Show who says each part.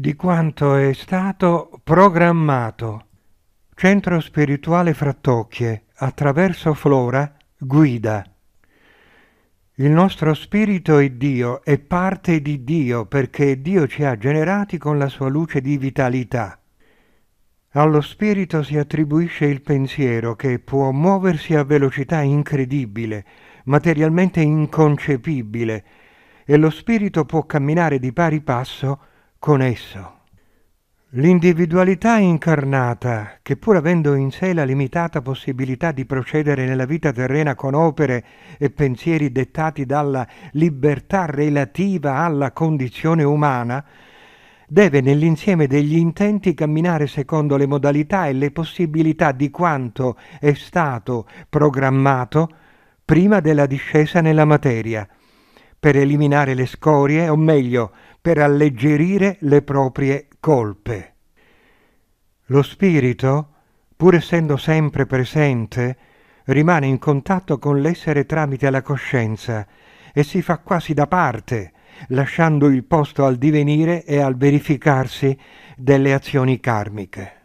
Speaker 1: di quanto è stato programmato. Centro Spirituale Frattocchie, attraverso Flora, guida. Il nostro spirito è Dio, è parte di Dio perché Dio ci ha generati con la sua luce di vitalità. Allo spirito si attribuisce il pensiero che può muoversi a velocità incredibile, materialmente inconcepibile, e lo spirito può camminare di pari passo con esso. L'individualità incarnata, che pur avendo in sé la limitata possibilità di procedere nella vita terrena con opere e pensieri dettati dalla libertà relativa alla condizione umana, deve nell'insieme degli intenti camminare secondo le modalità e le possibilità di quanto è stato programmato prima della discesa nella materia, per eliminare le scorie, o meglio, per alleggerire le proprie colpe. Lo spirito, pur essendo sempre presente, rimane in contatto con l'essere tramite la coscienza e si fa quasi da parte, lasciando il posto al divenire e al verificarsi delle azioni karmiche.